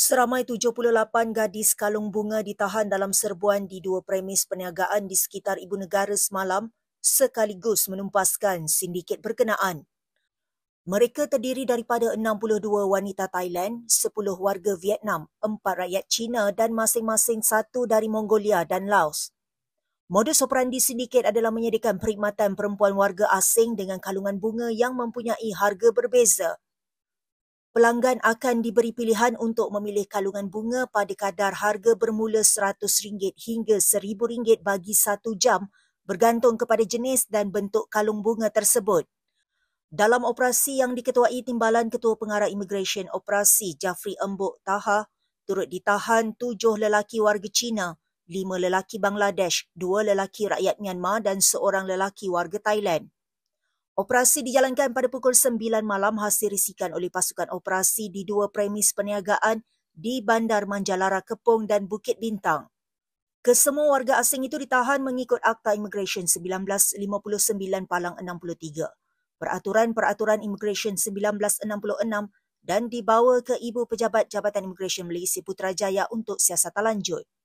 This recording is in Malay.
Seramai 78 gadis kalung bunga ditahan dalam serbuan di dua premis perniagaan di sekitar ibu negara semalam sekaligus menumpaskan sindiket berkenaan. Mereka terdiri daripada 62 wanita Thailand, 10 warga Vietnam, 4 rakyat China dan masing-masing satu dari Mongolia dan Laos. Modus operandi sindiket adalah menyediakan perkhidmatan perempuan warga asing dengan kalungan bunga yang mempunyai harga berbeza pelanggan akan diberi pilihan untuk memilih kalungan bunga pada kadar harga bermula RM100 hingga RM1000 bagi satu jam bergantung kepada jenis dan bentuk kalung bunga tersebut. Dalam operasi yang diketuai Timbalan Ketua Pengarah Immigration Operasi Jafri Embok Taha, turut ditahan tujuh lelaki warga China, lima lelaki Bangladesh, dua lelaki rakyat Myanmar dan seorang lelaki warga Thailand. Operasi dijalankan pada pukul 9 malam hasil risikan oleh pasukan operasi di dua premis perniagaan di Bandar Manjalara Kepung dan Bukit Bintang. Kesemua warga asing itu ditahan mengikut Akta Immigration 1959 Palang 63, Peraturan-Peraturan Immigration 1966 dan dibawa ke Ibu Pejabat Jabatan Immigration Malaysia Putrajaya untuk siasatan lanjut.